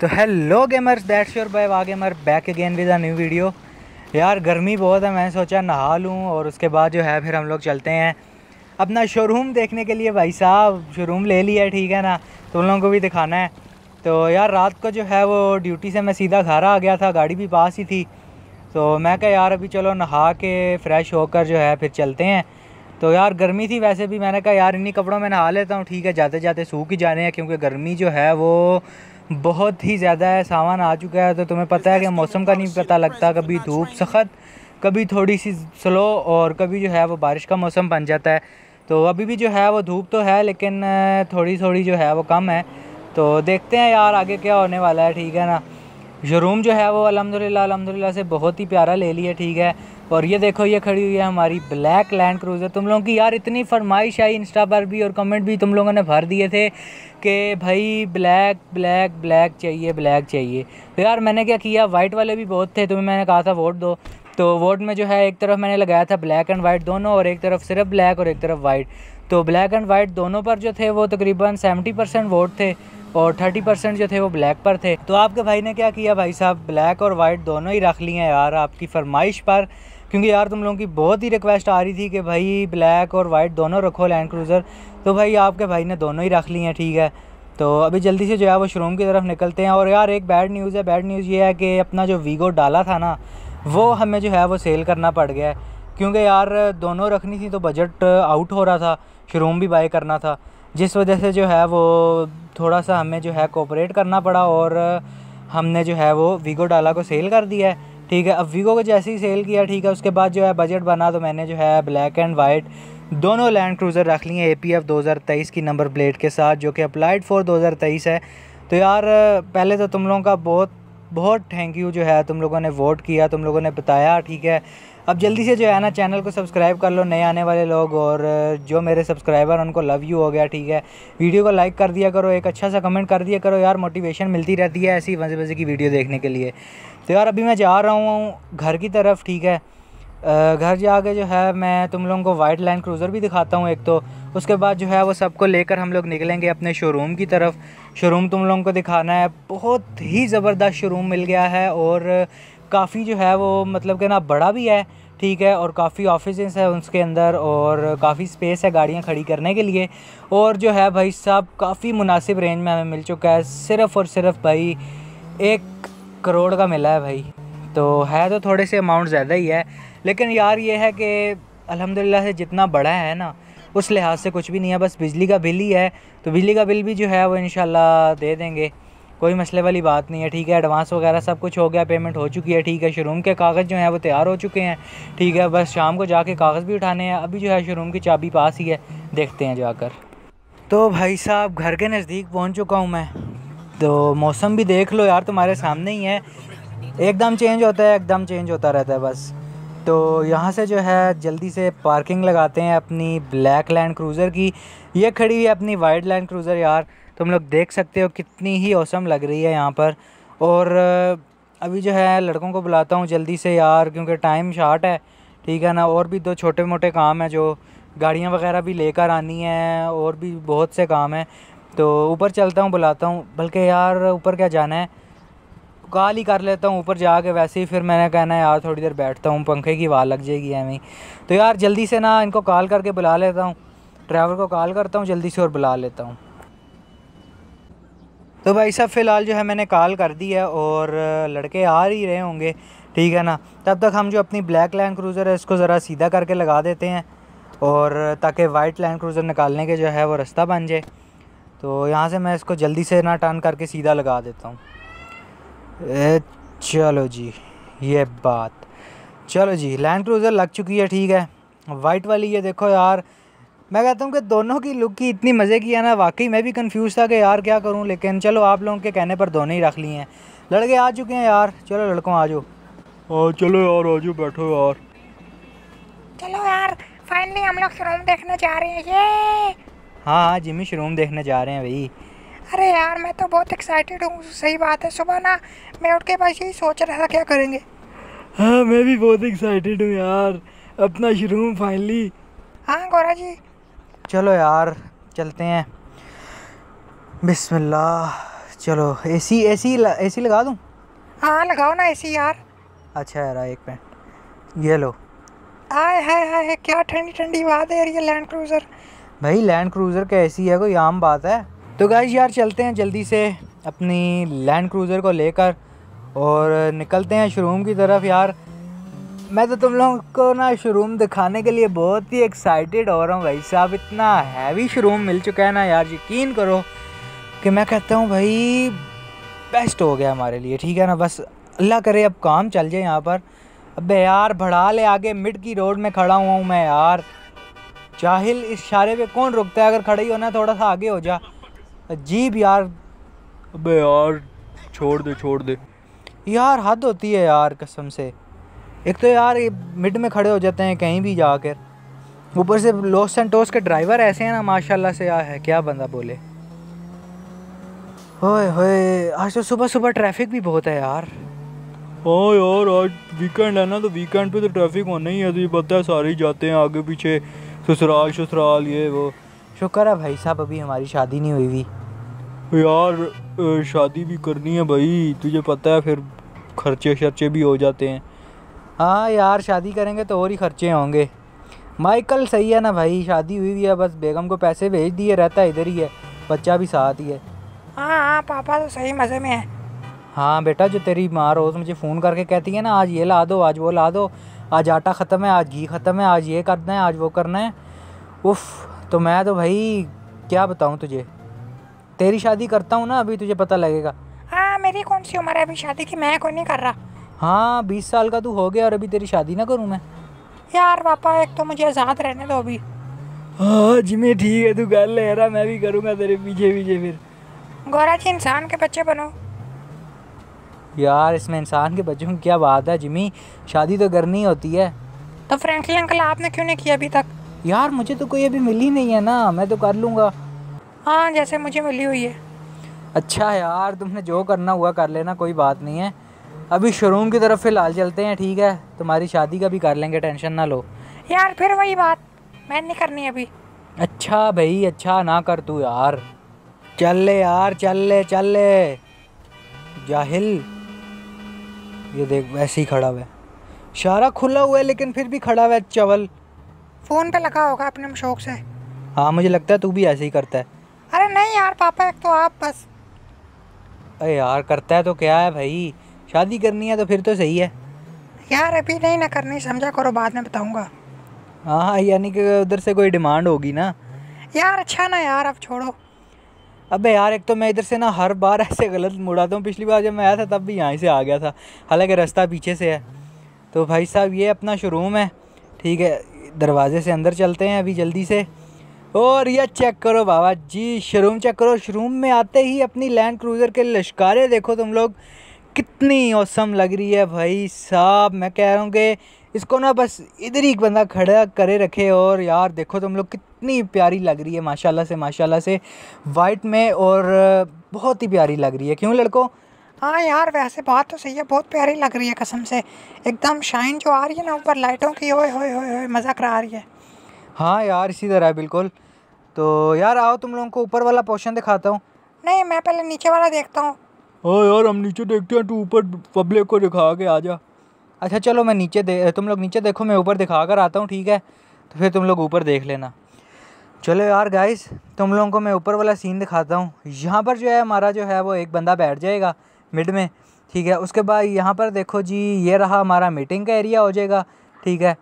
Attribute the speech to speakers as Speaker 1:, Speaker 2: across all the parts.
Speaker 1: तो hello gamers that's your बाय वा gamer back again with a new video यार गर्मी बहुत है मैंने सोचा नहा लूँ और उसके बाद जो है फिर हम लोग चलते हैं अपना शोरूम देखने के लिए भाई साहब शोरूम ले लिया ठीक है ना तो उन लोगों को भी दिखाना है तो यार रात को जो है वो ड्यूटी से मैं सीधा घर आ गया था गाड़ी भी पास ही थी तो मैं कहा यार अभी चलो नहा के फ़्रेश होकर जो है फिर चलते हैं तो यार गर्मी थी वैसे भी मैंने कहा यार इन्हीं कपड़ों में नहा लेता हूँ ठीक है जाते जाते सूख ही जाने हैं क्योंकि गर्मी जो है वो बहुत ही ज़्यादा है सावन आ चुका है तो तुम्हें पता है कि मौसम का नहीं पता लगता कभी धूप सख्त कभी थोड़ी सी स्लो और कभी जो है वो बारिश का मौसम बन जाता है तो अभी भी जो है वो धूप तो है लेकिन थोड़ी थोड़ी जो है वो कम है तो देखते हैं यार आगे क्या होने वाला है ठीक है ना शोरूम जो है वो अलहमदिल्ला अलहमदिल्ला से बहुत ही प्यारा ले लिया ठीक है और ये देखो ये खड़ी हुई है हमारी ब्लैक लैंड क्रूज़र तुम लोगों की यार इतनी फरमाइश आई इंस्टा पर भी और कमेंट भी तुम लोगों ने भर दिए थे कि भाई ब्लैक ब्लैक ब्लैक चाहिए ब्लैक चाहिए तो यार मैंने क्या किया वाइट वाले भी बहुत थे तुम्हें मैंने कहा था वोट दो तो वोट में जो है एक तरफ मैंने लगाया था ब्लैक एंड वाइट दोनों और एक तरफ सिर्फ ब्लैक और एक तरफ वाइट तो ब्लैक एंड वाइट दोनों पर जो थे वो तकरीबन सेवेंटी परसेंट वोट थे और थर्टी परसेंट जो थे वो ब्लैक पर थे तो आपके भाई ने क्या किया भाई साहब ब्लैक और वाइट दोनों ही रख लिए यार आपकी फरमाइश पर क्योंकि यार तुम लोगों की बहुत ही रिक्वेस्ट आ रही थी कि भाई ब्लैक और वाइट दोनों रखो लैंड क्रूज़र तो भाई आपके भाई ने दोनों ही रख लिए हैं ठीक है तो अभी जल्दी से जो है वो शोरूम की तरफ निकलते हैं और यार एक बैड न्यूज़ है बैड न्यूज़ ये है कि अपना जो वीगो डाला था ना वो हमें जो है वो सेल करना पड़ गया है क्योंकि यार दोनों रखनी थी तो बजट आउट हो रहा था शोरूम भी बाई करना था जिस वजह से जो है वो थोड़ा सा हमें जो है कोऑपरेट करना पड़ा और हमने जो है वो वीगो डाला को सेल कर दिया है ठीक है अब वीगो को जैसे ही सेल किया ठीक है उसके बाद जो है बजट बना तो मैंने जो है ब्लैक एंड वाइट दोनों लैंड क्रूज़र रख लिए ए पी एफ़ दो हज़ार तेईस की नंबर प्लेट के साथ जो कि अप्लाइड फॉर दो हज़ार तेईस है तो यार पहले तो तुम लोगों का बहुत बहुत थैंक यू जो है तुम लोगों ने वोट किया तुम लोगों ने बताया ठीक है अब जल्दी से जो है ना चैनल को सब्सक्राइब कर लो नए आने वाले लोग और जो मेरे सब्सक्राइबर उनको लव यू हो गया ठीक है वीडियो को लाइक कर दिया करो एक अच्छा सा कमेंट कर दिया करो यार मोटिवेशन मिलती रहती है ऐसी मज़े मज़े की वीडियो देखने के लिए तो यार अभी मैं जा रहा हूँ घर की तरफ ठीक है घर जाके जो है मैं तुम लोगों को वाइट लाइन क्रूज़र भी दिखाता हूँ एक तो उसके बाद जो है वो सबको लेकर हम लोग निकलेंगे अपने शोरूम की तरफ शोरूम तुम लोगों को दिखाना है बहुत ही ज़बरदस्त शोरूम मिल गया है और काफ़ी जो है वो मतलब कि ना बड़ा भी है ठीक है और काफ़ी ऑफिस है उसके अंदर और काफ़ी स्पेस है गाड़ियाँ खड़ी करने के लिए और जो है भाई साहब काफ़ी मुनासिब रेंज में हमें मिल चुका है सिर्फ़ और सिर्फ भाई एक करोड़ का मिला है भाई तो है तो थोड़े से अमाउंट ज़्यादा ही है लेकिन यार ये है कि अलहमदिल्ला से जितना बड़ा है ना उस लिहाज से कुछ भी नहीं है बस बिजली का बिल ही है तो बिजली का बिल भी जो है वो इन दे देंगे कोई मसले वाली बात नहीं है ठीक है एडवांस वगैरह सब कुछ हो गया पेमेंट हो चुकी है ठीक है शोरूम के कागज़ जो है वो तैयार हो चुके हैं ठीक है बस शाम को जाके कागज़ भी उठाने हैं अभी जो है शोरूम की चाबी पास ही है देखते हैं जाकर तो भाई साहब घर के नज़दीक पहुँच चुका हूँ मैं तो मौसम भी देख लो यार तुम्हारे सामने ही है एकदम चेंज होता है एकदम चेंज होता रहता है बस तो यहाँ से जो है जल्दी से पार्किंग लगाते हैं अपनी ब्लैक लैंड क्रूज़र की ये खड़ी हुई है अपनी वाइट लैंड क्रूज़र यार तुम लोग देख सकते हो कितनी ही औसम लग रही है यहाँ पर और अभी जो है लड़कों को बुलाता हूँ जल्दी से यार क्योंकि टाइम शार्ट है ठीक है ना और भी दो छोटे मोटे काम हैं जो गाड़ियाँ वगैरह भी लेकर आनी है और भी बहुत से काम हैं तो ऊपर चलता हूँ बुलाता हूँ बल्कि यार ऊपर क्या जाना है कॉल ही कर लेता हूँ ऊपर जाके वैसे ही फिर मैंने कहना है यार थोड़ी देर बैठता हूँ पंखे की वाह लग जाएगी हमें तो यार जल्दी से ना इनको कॉल करके बुला लेता हूँ ड्राइवर को कॉल करता हूँ जल्दी से और बुला लेता हूँ तो भाई साहब फ़िलहाल जो है मैंने कॉल कर दी है और लड़के आ ही रहे होंगे ठीक है ना तब तक हम जो अपनी ब्लैक लैंड क्रूज़र है इसको ज़रा सीधा करके लगा देते हैं और ताकि वाइट लैंड क्रूज़र निकालने के जो है वो रास्ता बन जाए तो यहाँ से मैं इसको जल्दी से ना टर्न करके सीधा लगा देता हूँ चलो जी ये बात चलो जी लैंड क्रूज़र लग चुकी है ठीक है वाइट वाली ये देखो यार मैं कहता हूँ कि दोनों की लुक की इतनी मज़े की है ना वाकई मैं भी कंफ्यूज था कि यार क्या करूँ लेकिन चलो आप लोगों के कहने पर दोनों ही रख लिए हैं लड़के आ चुके हैं यार चलो लड़कों आ जाओ चलो यार आ जाओ बैठो यार
Speaker 2: चलो यार फाइनली हम लोग शोरूम देखने जा रहे हैं ये
Speaker 1: हाँ हाँ जिमी शोरूम देखने जा रहे हैं भाई
Speaker 2: अरे यार मैं तो बहुत एक्साइटेड हूँ सही बात है सुबह ना मैं उठ के बस यही सोच रहा था क्या करेंगे
Speaker 1: हाँ मैं भी बहुत एक्साइटेड हूँ यार अपना शोरूम फाइनली हाँ गौरा जी चलो यार चलते हैं बिस्मिल्ला चलो ए ए सी सी ए सी लगा दूँ
Speaker 2: हाँ लगाओ ना ए सी यार
Speaker 1: अच्छा यार एक मिनट ये लो
Speaker 2: आए हाय हाय क्या ठंडी ठंडी बात है रही है लैंड क्रूज़र
Speaker 1: भाई लैंड क्रूज़र का ए सी है कोई आम बात है तो गाइज यार चलते हैं जल्दी से अपनी लैंड क्रूज़र को लेकर और निकलते हैं शोरूम की तरफ यार मैं तो तुम लोगों को ना शोरूम दिखाने के लिए बहुत ही एक्साइटेड हो रहा हूँ भाई साहब इतना हैवी शोरूम मिल चुका है ना यार यकीन करो कि मैं कहता हूँ भाई बेस्ट हो गया हमारे लिए ठीक है ना बस अल्लाह करे अब काम चल जाए यहाँ पर अब यार भड़ा ले आगे मिड की रोड में खड़ा हुआ हूँ मैं यार चाहिल इस इशारे पे कौन रुकता है अगर खड़ा ही होना थोड़ा सा आगे हो जा अजीब यार अबे यार छोड़ दे छोड़ दे यार हद होती है यार कसम से एक तो यार मिड में खड़े हो जाते हैं कहीं भी जाकर ऊपर से लॉस सेंटोस के ड्राइवर ऐसे हैं ना माशाल्लाह से यार है क्या बंदा बोले होए होए आज तो सुबह सुबह ट्रैफिक भी बहुत है यार हाँ यार आज वीकेंड है ना तो वीकेंड पे तो ट्रैफिक होना ही है तो ये पता है सारे जाते हैं आगे पीछे ससुराल ससुराल ये वो शुक्र है भाई साहब अभी हमारी शादी नहीं हुई हुई यार शादी भी करनी है भाई तुझे पता है फिर खर्चे शर्चे भी हो जाते हैं हाँ यार शादी करेंगे तो और ही खर्चे होंगे माइकल सही है ना भाई शादी हुई हुई है बस बेगम को पैसे भेज दिए रहता है इधर ही है बच्चा भी साथ ही है
Speaker 2: हाँ हाँ पापा तो सही मज़े में है
Speaker 1: हाँ बेटा जो तेरी माँ रोज़ मुझे फ़ोन करके कहती है ना आज ये ला दो आज वो ला दो आज आटा ख़त्म है आज घी ख़त्म है आज ये करना है आज वो करना है उफ तो मैं तो भाई क्या बताऊँ तुझे तेरी शादी करता हूँ ना अभी तुझे पता लगेगा
Speaker 2: हाँ मेरी कौन सी उम्र है अभी शादी की
Speaker 1: मैं कोई नहीं कर रहा हाँ बीस साल का तू तो हो गया और अभी तेरी शादी ना करूँ मैं यार पापा एक तो मुझे आज़ाद रहने दो अभी हाँ जिमी ठीक है तू कर ले रहा मैं भी करूँगा तेरे पीछे पीछे फिर
Speaker 2: गौरा जी इंसान के बच्चे बनो
Speaker 1: यार इसमें इंसान के बच्चों की क्या बात है जिमी शादी तो करनी होती है तो फ्रेंकली अंकल आपने क्यों नहीं किया अभी तक यार मुझे तो कोई अभी मिली नहीं है ना मैं तो कर लूँगा हाँ जैसे मुझे मिली हुई है अच्छा यार तुमने जो करना हुआ कर लेना कोई बात नहीं है अभी शोरूम की तरफ फिलहाल चलते हैं ठीक है तुम्हारी शादी का भी कर लेंगे टेंशन ना लो
Speaker 2: यार फिर वही बात मैं नहीं करनी अभी
Speaker 1: अच्छा भाई अच्छा ना कर तू यार चल ले यार चल ले चल ले जाहिल ये देख वैसे ही खड़ा हुआ है शारा खुला हुआ है लेकिन फिर भी खड़ा हुआ है चवल फ़ोन पे लगा होगा अपने शौक से हाँ मुझे लगता है तू भी ऐसे ही करता है अरे
Speaker 2: नहीं यार पापा एक तो आप बस
Speaker 1: अरे यार करता है तो क्या है भाई शादी करनी है तो फिर तो सही है
Speaker 2: यार अभी नहीं ना करनी समझा करो बाद में बताऊंगा
Speaker 1: हाँ, हाँ यानी कि उधर से कोई डिमांड होगी ना यार अच्छा ना यार अब छोड़ो अबे यार एक तो मैं इधर से ना हर बार ऐसे गलत मुड़ाता हूँ पिछली बार जब मैं आया था तब भी यहाँ से आ गया था हालांकि रास्ता पीछे से है तो भाई साहब ये अपना शोरूम है ठीक है दरवाजे से अंदर चलते हैं अभी जल्दी से और यह चेक करो बाबा जी शोरूम चेक करो शोरूम में आते ही अपनी लैंड क्रूज़र के लश्कारे देखो तुम लोग कितनी औसम लग रही है भाई साहब मैं कह रहा हूँ कि इसको ना बस इधर ही एक बंदा खड़ा करे रखे और यार देखो तुम लोग कितनी प्यारी लग रही है माशाल्लाह से माशाल्लाह से वाइट में और बहुत ही प्यारी लग रही है क्यों लड़को
Speaker 2: हाँ यार वैसे बात तो सही है बहुत प्यारी लग रही है कसम से एकदम शाइन जो आ रही है ना ऊपर लाइटों की ओए होए होए मज़ा करा रही है
Speaker 1: हाँ यार इसी तरह बिल्कुल तो यार आओ तुम लोगों को ऊपर वाला पोर्शन दिखाता हूँ
Speaker 2: नहीं मैं पहले नीचे वाला देखता हूँ
Speaker 1: हाँ यार हम नीचे देखते हैं तू ऊपर पब्लिक को दिखा के आ जा अच्छा चलो मैं नीचे दे तुम लोग नीचे देखो मैं ऊपर दिखा कर आता हूँ ठीक है तो फिर तुम लोग ऊपर देख लेना चलो यार गाइस तुम लोगों को मैं ऊपर वाला सीन दिखाता हूँ यहाँ पर जो है हमारा जो है वो एक बंदा बैठ जाएगा मिड में ठीक है उसके बाद यहाँ पर देखो जी ये रहा हमारा मीटिंग का एरिया हो जाएगा ठीक है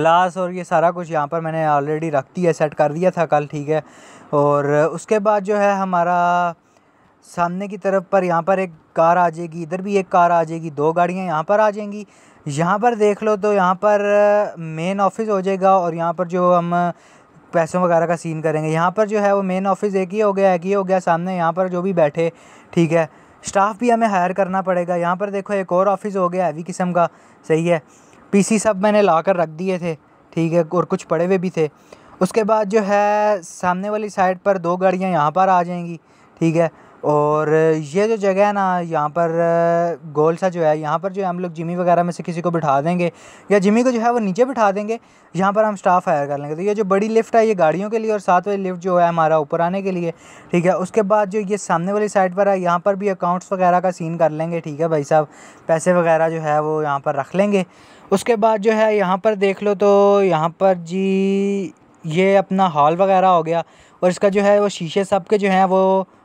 Speaker 1: ग्लास और ये सारा कुछ यहाँ पर मैंने ऑलरेडी रख दिया सेट कर दिया था कल ठीक है और उसके बाद जो है हमारा सामने की तरफ पर यहाँ पर एक कार आ जाएगी इधर भी एक कार आ जाएगी दो गाड़ियाँ यहाँ पर आ जाएंगी यहाँ पर देख लो तो यहाँ पर मेन ऑफिस हो जाएगा और यहाँ पर जो हम पैसों वगैरह का सीन करेंगे यहाँ पर जो है वो मेन ऑफिस एक ही हो गया एक ही हो गया सामने यहाँ पर जो भी बैठे ठीक है स्टाफ भी हमें हायर करना पड़ेगा यहाँ पर देखो एक और ऑफिस हो गया हैवी किस्म का सही है पीसी सब मैंने ला कर रख दिए थे ठीक है और कुछ पड़े हुए भी थे उसके बाद जो है सामने वाली साइड पर दो गाड़ियाँ यहाँ पर आ जाएंगी ठीक है और ये जो जगह है ना यहाँ पर गोल सा जो है यहाँ पर जो है हम लोग जिमी वगैरह में से किसी को बिठा देंगे या जिमी को जो है वो नीचे बिठा देंगे यहाँ पर हम स्टाफ हायर कर लेंगे तो ये जो बड़ी लिफ्ट है ये गाड़ियों के लिए और साथ वाली लिफ्ट जो है हमारा ऊपर आने के लिए ठीक है उसके बाद जो ये सामने वाली साइड पर है यहाँ पर भी अकाउंट्स वगैरह का सीन कर लेंगे ठीक है भाई साहब पैसे वगैरह जो है वो यहाँ पर रख लेंगे उसके बाद जो है यहाँ पर देख लो तो यहाँ पर जी ये अपना हॉल वगैरह हो गया और इसका जो है वो शीशे सब के जो हैं वो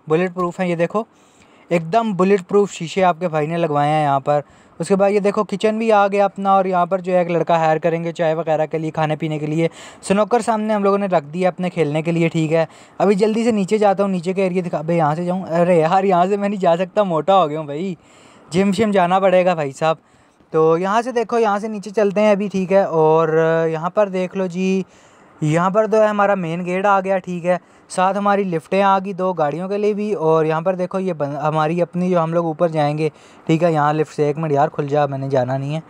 Speaker 1: बुलेट प्रूफ हैं ये देखो एकदम बुलेट प्रूफ शीशे आपके भाई ने लगवाए हैं यहाँ पर उसके बाद ये देखो किचन भी आ गया अपना और यहाँ पर जो है एक लड़का हायर करेंगे चाय वगैरह के लिए खाने पीने के लिए स्नोकर सामने हम लोगों ने रख दिया अपने खेलने के लिए ठीक है अभी जल्दी से नीचे जाता हूँ नीचे के एरिया दिखा भाई यहाँ से जाऊँ अरे यार यहाँ से मैं नहीं जा सकता मोटा हो गया हूँ भाई जिम शिम जाना पड़ेगा भाई साहब तो यहाँ से देखो यहाँ से नीचे चलते हैं अभी ठीक है और यहाँ पर देख लो जी यहाँ पर तो है हमारा मेन गेट आ गया ठीक है साथ हमारी लिफ्टें आ गई दो गाड़ियों के लिए भी और यहाँ पर देखो ये हमारी अपनी जो हम लोग ऊपर जाएंगे ठीक है यहाँ लिफ्ट से एक मिनट यार खुल जा मैंने जाना नहीं है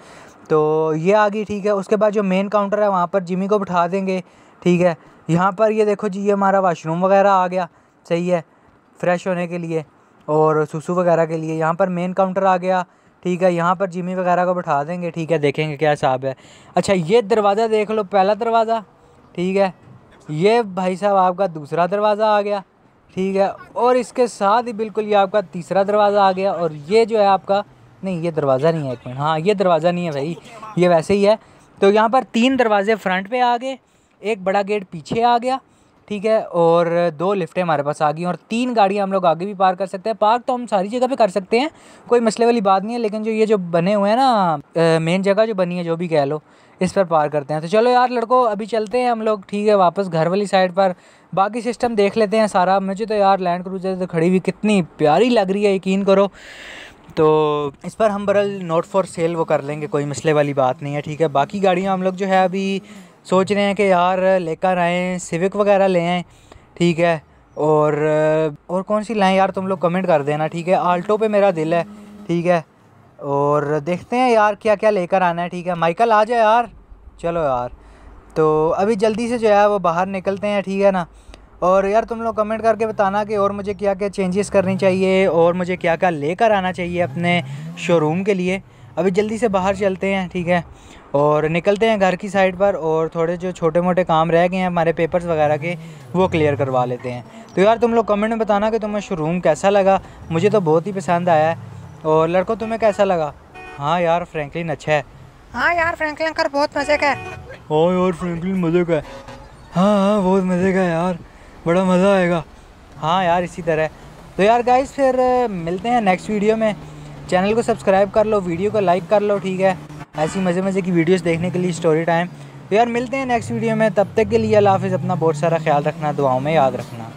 Speaker 1: तो ये आ गई ठीक है उसके बाद जो मेन काउंटर है वहाँ पर जिमी को बिठा देंगे ठीक है यहाँ पर ये देखो जी ये हमारा वाशरूम वगैरह आ गया सही है फ्रेश होने के लिए और सुसु वगैरह के लिए यहाँ पर मेन काउंटर आ गया ठीक है यहाँ पर जिमी वगैरह को बैठा देंगे ठीक है देखेंगे क्या हिसाब है अच्छा ये दरवाज़ा देख लो पहला दरवाज़ा ठीक है ये भाई साहब आपका दूसरा दरवाज़ा आ गया ठीक है और इसके साथ ही बिल्कुल ये आपका तीसरा दरवाज़ा आ गया और ये जो है आपका नहीं ये दरवाज़ा नहीं है एक मिनट हाँ ये दरवाज़ा नहीं है भाई ये वैसे ही है तो यहाँ पर तीन दरवाजे फ्रंट पे आ गए एक बड़ा गेट पीछे आ गया ठीक है और दो लिफ्टें हमारे पास आ गई और तीन गाड़ियाँ हम लोग आगे भी पार कर सकते हैं पार्क तो हम सारी जगह पे कर सकते हैं कोई मसले वाली बात नहीं है लेकिन जो ये जो बने हुए हैं ना मेन जगह जो बनी है जो भी कह लो इस पर पार करते हैं तो चलो यार लड़को अभी चलते हैं हम लोग ठीक है वापस घर वाली साइड पर बाकी सिस्टम देख लेते हैं सारा मुझे तो यार लैंड क्रूजर तो खड़ी हुई कितनी प्यारी लग रही है यकीन करो तो इस पर हम बरल नोट फॉर सेल वो कर लेंगे कोई मसले वाली बात नहीं है ठीक है बाकी गाड़ियाँ हम लोग जो है अभी सोच रहे हैं कि यार लेकर आएँ सिविक वगैरह ले आएँ ठीक है और और कौन सी लाएँ यार तुम लोग कमेंट कर देना ठीक है आल्टो पे मेरा दिल है ठीक है और देखते हैं यार क्या क्या लेकर आना है ठीक है माइकल आ जाए यार चलो यार तो अभी जल्दी से जो है वो बाहर निकलते हैं ठीक है ना और यार तुम लोग कमेंट करके बताना कि और मुझे क्या क्या चेंजेस करनी चाहिए और मुझे क्या क्या लेकर आना चाहिए अपने शोरूम के लिए अभी जल्दी से बाहर चलते हैं ठीक है और निकलते हैं घर की साइड पर और थोड़े जो छोटे मोटे काम रह गए हैं हमारे पेपर्स वगैरह के वो क्लियर करवा लेते हैं तो यार तुम लोग कमेंट में बताना कि तुम्हें शोरूम कैसा लगा मुझे तो बहुत ही पसंद आया है और लड़कों तुम्हें कैसा लगा हाँ यार फ्रैंकलिन अच्छा है
Speaker 2: हाँ यार फ्रैंकलिन कर बहुत मज़े का है
Speaker 1: हाँ यार फ्रैंकलिन मज़े का है हाँ हाँ बहुत मज़े का है यार बड़ा मज़ा आएगा हाँ यार इसी तरह तो यार गाइस फिर मिलते हैं नेक्स्ट वीडियो में चैनल को सब्सक्राइब कर लो वीडियो को लाइक कर लो ठीक है ऐसी मज़े मज़े की वीडियोस देखने के लिए स्टोरी टाइम तो यार मिलते हैं नेक्स्ट वीडियो में तब तक के लिए अल्लाह हाफिज़ अपना बहुत सारा ख्याल रखना दुआओं में याद रखना